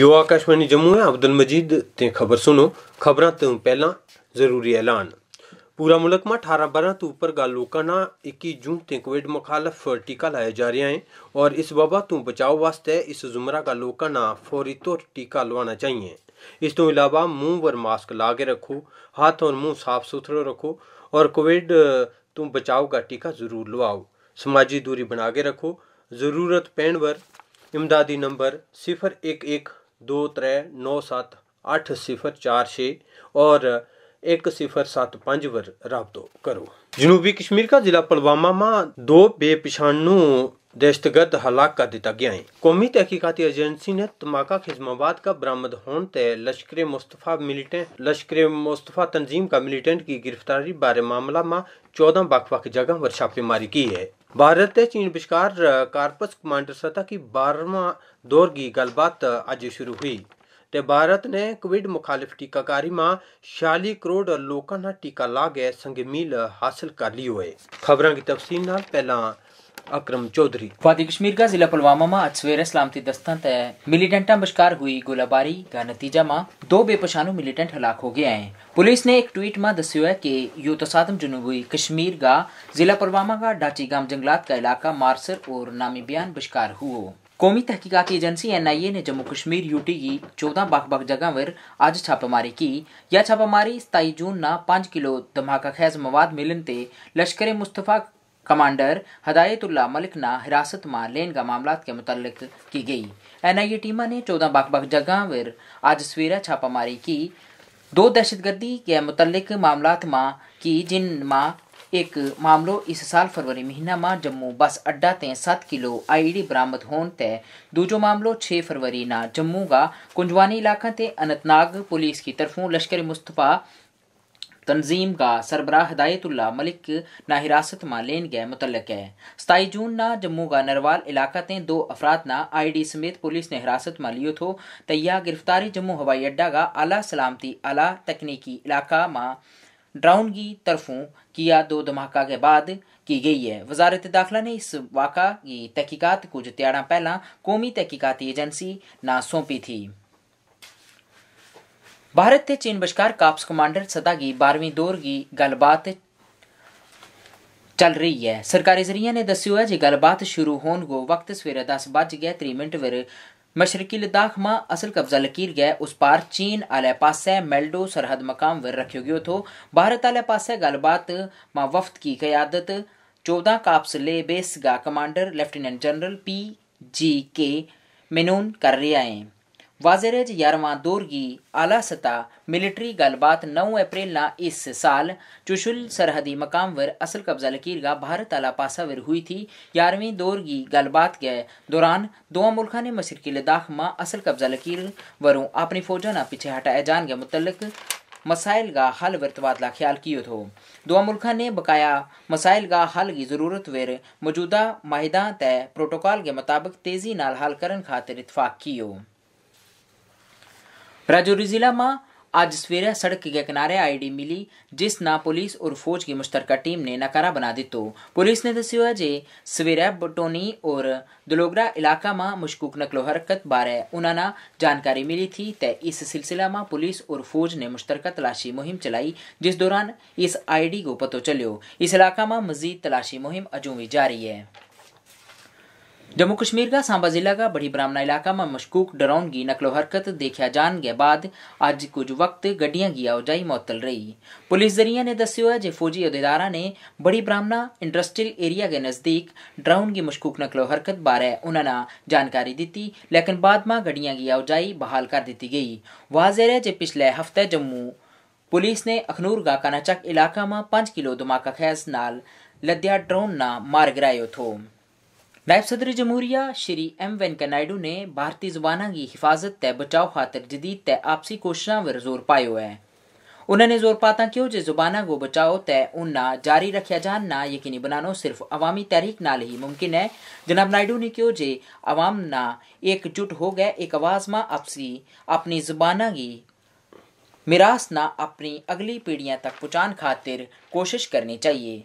यो आकाशवाणी जम्मू है अब्दुल मजीद ते खबर सुनो खबर तू पहला जरूरी ऐलान पूरा मुल्क में अठारह बारह तू पर गल लोगों इक्की जून ते कोविड मुखालफ टीका लाया जा रहा है और इस वबा तू बचाव वास्ते इस जुमरा का लोगों फौरी तौर टीका लवाना चाहिए इस तू तो इलावा मुंह पर मास्क ला के रखो हाथ और मुंह साफ सुथरा रखो और कोविड तू बचाव का टीका जरूर लवाओ समाजी दूरी बना के रखो जरूरत पैण पर इमदादी नंबर सिफर एक एक दो त्रै नौ सत्त ਅੱਠ ਸਿਫਰ ਚਾਰ ਛੇ ਔਰ 1075 ਪਰ ਰਾਬਤੋ ਕਰੋ ਜਨੂਬੀ ਕਸ਼ਮੀਰ ਦਾ ਜ਼ਿਲ੍ਹਾ ਪਲਵਾਮਾ ਮਾ ਦੋ ਬੇਪਛਾਣੂ दहशतगर्द हलाक कर दिता गया है कौमी तहकीकती एजेंसी ने धमाका खिजमाबाद का बरामद होने ते लश्कर मुस्तफा मिलिटेंट लश्कर मुस्तफा तंजीम का मिलिटेंट की गिरफ्तारी बारे मामला में मा चौदह बाकवाक जगह पर छापेमारी की है भारत ते चीन विचकार कारपस कमांडर सतह की बारहवा दौर की गलबात अज शुरू हुई ਤੇ ਭਾਰਤ ਨੇ ਕੋਵਿਡ ਮੁਖਾਲਿਫ ਟੀਕਾਕਾਰੀ ਮਾ 46 ਕਰੋੜ ਲੋਕਾਂ ਨਾਲ ਟੀਕਾ ਲਾ ਕੇ ਸੰਗਮੀਲ ਹਾਸਲ ਕਰ ਲਈ ਹੋਏ ਖਬਰਾਂ ਦੀ ਤਫਸੀਲ ਨਾਲ ਪਹਿਲਾਂ अक्रम चौधरी वादी कश्मीर का जिला पुलवामा में आज सवेरे सलामती दस्ता तय मिलिटेंटा बशकार हुई गोलाबारी का नतीजा में दो बेपछानु मिलिटेंट हलाक हो गया है पुलिस ने एक ट्वीट में दस्यो है कि यू तसादम जुनूबी कश्मीर का जिला पुलवामा का डाची गांव जंगलात का इलाका मारसर और नामीबियान बशकार हुआ कौमी तहकीकती एजेंसी एन आई ए ने जम्मू कश्मीर यूटी की चौदह बख बख जगह पर आज छापेमारी की यह छापेमारी सताई जून न पांच किलो धमाका खैज मवाद मिलन ते लश्कर मुस्तफा कमांडर हदायतुल्ला ना हिरासत में का मामला के मुतालिक की गई एनआईए टीमा ने चौदह बख बख जगह पर आज सवेरा छापामारी की दो दहशतगर्दी के मुतल मामला मा की जिन मा एक मामलो इस साल फरवरी महीना में जम्मू बस अड्डा ते सात किलो आईडी बरामद होने ते दूजो मामलो छे फरवरी ना जम्मू का कुंजवानी इलाका ते अनंतनाग पुलिस की तरफों लश्कर मुस्तफा तंजीम का सरबराह हदायतुल्ला मलिक ना हिरासत में लेन गए मुतलक है सताई जून ना जम्मू का नरवाल इलाका ते दो अफराद ना आईडी समेत पुलिस ने हिरासत में लियो थो तैया यह गिरफ्तारी जम्मू हवाई अड्डा का आला सलामती आला तकनीकी इलाका में की तरफों किया दो धमाका के बाद की गई है वजारत दाखिला ने इस वाक़ा की तहकीकत कुछ त्याड़ा पहला कौमी तहकीकती एजेंसी ना सौंपी थी भारत ते चीन बशकार काप्स कमांडर सतह की बारहवीं दौर की गलबात ਚੱਲ ਰਹੀ ਹੈ ਸਰਕਾਰੀ ਜ਼ਰੀਏ ਨੇ ਦੱਸਿਆ ਹੈ ਜੇ ਗੱਲਬਾਤ ਸ਼ੁਰੂ ਹੋਣ ਗੋ ਵਕਤ ਸਵੇਰੇ 10 ਵਜ ਗਿਆ 3 ਮਿੰਟ ਵੇਰ ਮਸ਼ਰਕੀ ਲਦਾਖ ਮਾ ਅਸਲ ਕਬਜ਼ਾ ਲਕੀਰ ਗਿਆ ਉਸ ਪਾਰ ਚੀਨ ਆਲੇ ਪਾਸੇ ਮੈਲਡੋ ਸਰਹਦ ਮਕਾਮ ਵੇਰ ਰੱਖਿਓ ਗਿਓ ਥੋ ਭਾਰਤ ਆਲੇ ਪਾਸੇ ਗੱਲਬਾਤ ਮਾ ਵਫਦ ਕੀ ਕਿਆਦਤ 14 ਕਾਪਸ ਲੈ ਬੇਸ ਗਾ commander lieutenant general P G K मेनून कर रहा है वाजेरज दौर की आला सता मिलिट्री गलबात 9 अप्रैल ना इस साल चुशुल सरहदी मकाम वर असल कब्जा लकीर का भारत आला पासावर हुई थी यारहवीं की गलबात के दौरान दो मुल्क ने मशरकी लद्दाख में असल कब्जा लकीर वरों अपनी फौजा ना पीछे हटाए जान के मुतलक मसाइल का हल वर तबादला ख्याल कियो थो दो मुल्क ने बकाया मसाइल का हल की जरूरत वेर मौजूदा माहिदा तय प्रोटोकॉल के मुताबिक तेजी नाल हल करन खातिर इतफाक किया राजौरी जिला में आज सवेरे सड़क के किनारे आईडी मिली जिस ना पुलिस और फौज की मुश्तरका टीम ने नकारा बना तो पुलिस ने दस जे सवेरे बटोनी और दलोगरा इलाका में मुशकूक नकलो हरकत बारे उन्होंने जानकारी मिली थी ते इस सिलसिला में पुलिस और फौज ने मुश्तरका तलाशी मुहिम चलाई जिस दौरान इस आईडी को पतो चलो इस इलाका में मजीद तलाशी मुहिम भी जारी है जम्मू कश्मीर का सांबा जिला का बड़ी ब्राह्मणा इलाका में मशकूक की नकलो हरकत देखा जान के बाद अज कुछ वक्त गड्डिया की आवाजाही मअतल रही पुलिस जरिया ने दस्यो है जे फौजी अहदेदारा ने बड़ी ब्राह्मणा इंडस्ट्रियल एरिया के नज़दीक ड्राउन की मशकूक नकलो हरकत बारे उन्होंने जानकारी दी लेकिन बाद में गड्डिया की आवाजाही बहाल कर दी गई वाजर है जे पिछले हफ्ते जम्मू पुलिस ने अखनूर का कानाचक इलाका में पांच किलो धमाका खैज नाल लद्या ड्रोन ना मार गिरायो थो नायब सदर जमहूरिया श्री एम वेंकैया नायडू ने भारतीय जुबाना की हिफाजत तय बचाव खातर जदीद तय आपसी कोशिशों पर जोर पायो है उन्होंने जोर पाता क्यों जो जुबाना को बचाओ तय उन्ना जारी रखा ना यकीनी बनाना सिर्फ अवामी तहरीक नाल ही मुमकिन है जनाब नायडू ने क्यों जे अवाम ना एकजुट हो गए एक आवाज़ में आपसी अपनी जुबान की मिरास ना अपनी अगली पीढ़ियाँ तक पहुँचान खातिर कोशिश करनी चाहिए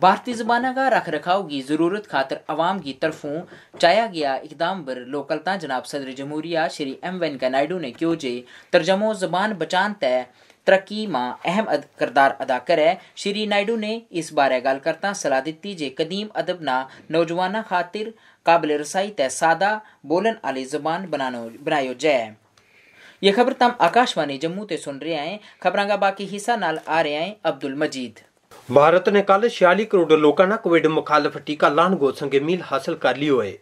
भारतीय जबाना का रख रखाव की जरूरत खातर अवाम की तरफों चाया गया इकदाम पर लोकलता जनाब सदर जमहूरिया श्री एम वेंकैया नायडू ने क्यों जे तर्जमो जबान बचान तय तरक्की मां अहम अद, करदार अदा करे श्री नायडू ने इस बारे गल करता सलाह दी जे कदीम अदब ना नौजवाना खातिर काबिल रसाई तय सादा बोलन आली जबान बनानो बनायो जाए ये खबर तम आकाशवाणी जम्मू ते सुन रहे हैं खबर का बाकी हिस्सा नाल आ रहे हैं अब्दुल मजीद ભારતને કાલે છ્યાલી કરોડ લોકોના કોવિડ મુખાલફ ટીકા લાણગોત અંગે મીલ હાંસલ કરી લ્યો હે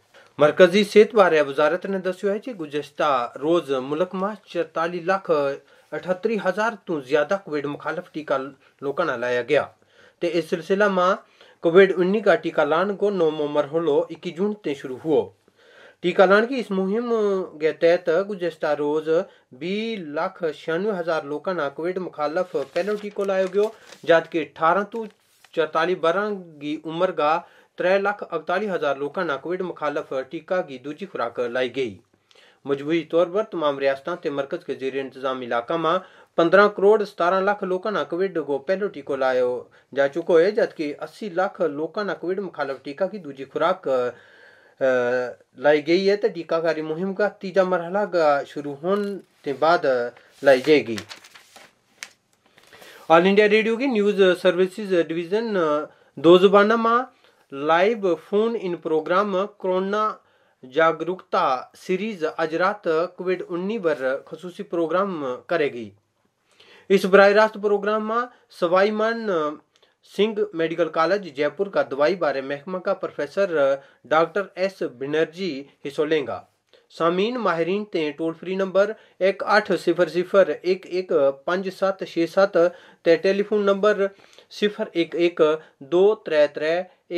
મરકઝી સેત બારે વઝારતને દસ્યું હે કે ગુજસ્તા રોજ મુલકમાં ચરતાલી લાખ અઠત્રી હજાર તું જ્યાદા કોવિડ મુખાલફ ટીકા લોકોના લાયા ગયા તે इस सिलसिला में कोविड उन्नीस का टीका लान को नौमो मरहलो इक्कीस जून से शुरू हुआ टीकाकरण की इस मुहिम के तहत गुजशत रोज बी लाख छियानवे हजार लोगों ने कोविड मुखालफ पहलो टीको लायो गयो जद कि अठारह तो चौताली बारह की उम्र का त्रै लख अड़तालीस हजार लोगों ने कोविड मुखालफ टीका की दूजी खुराक लाई गई मजबूरी तौर पर तमाम रियासतों के मरकज के जेर इंतजाम इलाका में पंद्रह करोड़ सतारह लख लोगों ने कोविड को पहलो टीको लाया जा चुको है जबकि अस्सी लख लोगों ने कोविड मुखालफ टीका की दूजी खुराक लाई गई है तो टीकाकारी मुहिम का तीजा मरहला शुरू होने के बाद लाई जाएगी ऑल इंडिया रेडियो की न्यूज सर्विसेज डिवीजन दो जुबाना में live phone in programme corona जागरूकता सीरीज आज रात कोविड उन्नीस पर खसूसी प्रोग्राम करेगी इस बरह रास्त प्रोग्राम में सवाईमान सिंह मेडिकल कॉलेज जयपुर का दवाई बारे महकमा का प्रोफेसर डॉक्टर एस बनर्जी हिस्सा सामीन माहरीन ते टोल फ्री नंबर एक अठ सिफर सिफर एक एक पंज सत छे सत ते टेलीफोन नंबर सिफर एक एक दो त्रै त्रै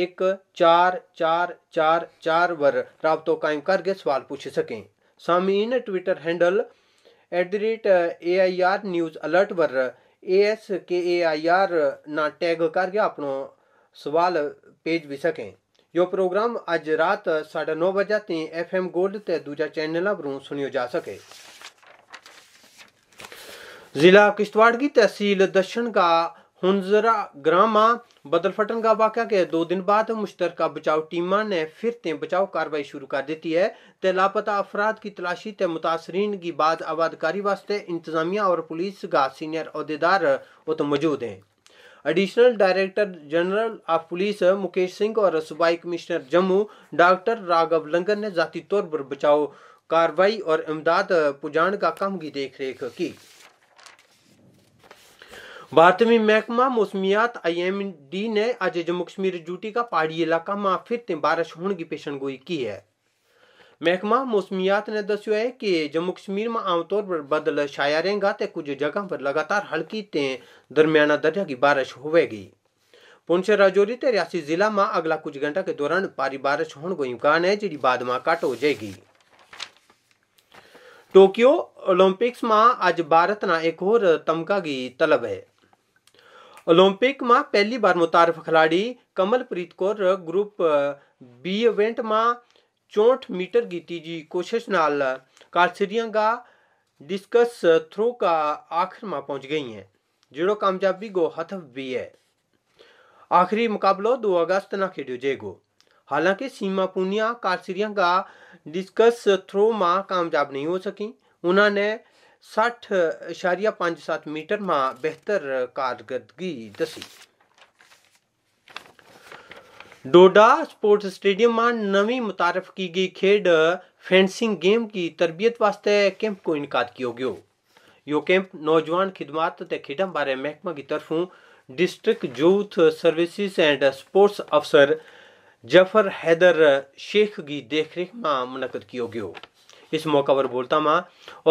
एक चार चार चार चार पर रबतों कायम करके सवाल पूछ सकें सामीन Twitter handle at the rate A I R news alert पर એએસ કે એઆઈઆરના ટેગ ਕਰਕੇ આપણો ਸਵਾਲ ਪੇਜ ਵੀ ਸਕੇ ਜੋ ਪ੍ਰੋਗਰਾਮ ਅੱਜ ਰਾਤ 9:30 ਵਜੇ ਤੇ ਐਫਐਮ ਗੋਲਡ ਤੇ ਦੂਜਾ ਚੈਨਲ ਪਰੋਂ ਸੁਣਿਓ ਜਾ ਸਕੇ ਜ਼ਿਲ੍ਹਾ ਕਿਸ਼ਤਵਾੜ ਦੀ ਤਹਿਸੀਲ ਦਸ਼ਣ ਦਾ हुंजरा ग्रामा फटन का वाक़ा के दो दिन बाद मुश्तरका बचाव टीम ने फिर ते बचाव कार्रवाई शुरू कर दी है ते लापता अफराद की तलाशी ते मुतासरीन की बाद आबादकारी वास्ते इंतजामिया और पुलिस का सीनियर अहदेदार उत मौजूद हैं additional director general of police Mukesh Singh और सूबाई कमिश्नर जम्मू डॉक्टर राघव लंगर ने जाती तौर पर बचाव कार्रवाई और इमदाद पुजान का काम की देख रेख की भारत में महकमा मौसमियात आईएमडी ने आज जम्मू कश्मीर ड्यूटी का पहाड़ी इलाका में फिर ते बारिश होने की पेशनगोई की है महकमा मौसमियात ने दस है कि जम्मू कश्मीर में आमतौर पर बदल छाया रहेगा तो कुछ जगह पर लगातार हल्की ते दरमियाना दर्जा की बारिश होवेगी पुंछ राजौरी ते रियासी जिला में अगला कुछ घंटा के दौरान भारी बारिश होने को इम्कान है जी बाद में घट हो जाएगी टोक्यो ओलंपिक्स में आज भारत ना एक और तमका की तलब है ओलंपिक पहली बार मुतारफ खिलाड़ी Kamalpreet Kaur group B event में चौंठ मीटर की तीजी कोशिश नाल कालसरिया का डिस्कस थ्रो का आखिर में पहुंच गई हैं जो कामयाबी गो हथ भी है आखिरी मुकाबलो दो अगस्त न खेडियो जेगो हालांकि सीमा पूनिया कालसरिया का डिस्कस थ्रो में कामयाब नहीं हो सकी उन्होंने साठ इशारिया पंज सत्त मीटर मां बेहतर कारकर्दगी दस्सी डोडा स्पोर्ट्स स्टेडियम में नवी मुतारफ की गई खेड फेंसिंग गेम की तरबियत वास्ते कैंप को इनका किया गया यो कैंप नौजवान खिदमत ते खेडा बारे महकमा की तरफों district youth services and sports अफसर जफर हैदर शेख की देखरेख में मुनद किया गया इस मौका पर बोलता मां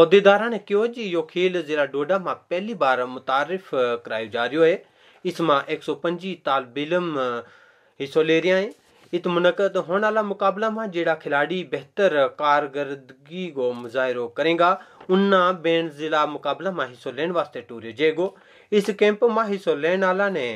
उहदेदारां ने कहो जी यो खेल ज़िला डोडा मां पहली बार मुतारफ करायो जा रहियो है इसमें एक सौ पंजी तालबिलम इलम ले रहा है इत मुनकद होने वाला मुकाबला में जड़ा खिलाड़ी बेहतर कारकर्दगी को मुजाहरो करेगा उन्ना बेन जिला मुकाबला में हिस्सों लेने वास्ते टूरियो जेगो इस कैंप में हिस्सों लेने वाला ने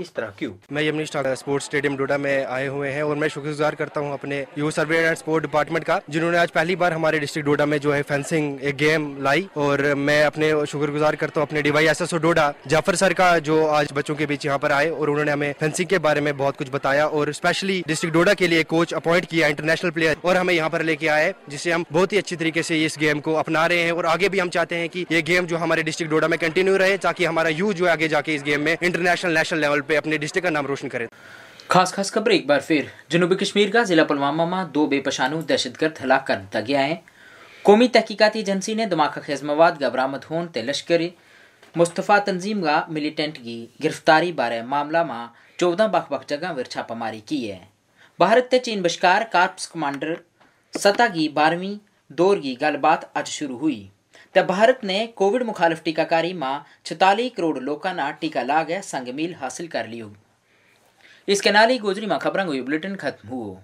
इस तरह क्यों मैं यमुनी स्पोर्ट्स स्टेडियम डोडा में आए हुए हैं और मैं शुक्रगुजार करता हूं अपने youth services and sport department का जिन्होंने आज पहली बार हमारे डिस्ट्रिक्ट डोडा में जो है फेंसिंग एक गेम लाई और मैं अपने शुक्रगुजार करता हूं अपने D Y S S Doda Jafar sir का जो आज बच्चों के बीच यहाँ पर आए और उन्होंने हमें फेंसिंग के बारे में बहुत कुछ बताया और स्पेशली डिस्ट्रिक्ट डोडा के लिए कोच अपॉइंट किया इंटरनेशनल प्लेयर और हमें यहाँ पर लेके आए जिसे हम बहुत ही अच्छी तरीके से इस गेम को अपना रहे हैं और आगे भी हम चाहते हैं कि ये गेम जो हमारे डिस्ट्रिक्ट डोडा में कंटिन्यू रहे ताकि हमारा यूथ जो है आगे जाके इस गेम में इंटरनेशनल नेशनल लेवल पे अपने डिस्ट्रिक्ट का नाम रोशन करें खास खास खबर एक बार फिर जनूबी कश्मीर का जिला पुलवामा में दो बेपशानु दहशतगर्द हलाक कर दिया गया है कौमी तहकीकती एजेंसी ने धमाका खेज मवाद का होने ते लश्कर मुस्तफ़ा तंजीम का मिलिटेंट की गिरफ्तारी बारे मामला में चौदह बख बख जगह पर छापामारी की है भारत ते चीन बशकार कार्प्स कमांडर सतह की बारहवीं दौर की गलबात अज शुरू हुई भारत ने कोविड मुखालफ टीकाकारी मां छताली करोड़ लोकांना टीका लाग गया मील हासिल कर लियो इसके नाल ही गोजरी मां खबर हुई बुलेटिन खत्म हुआ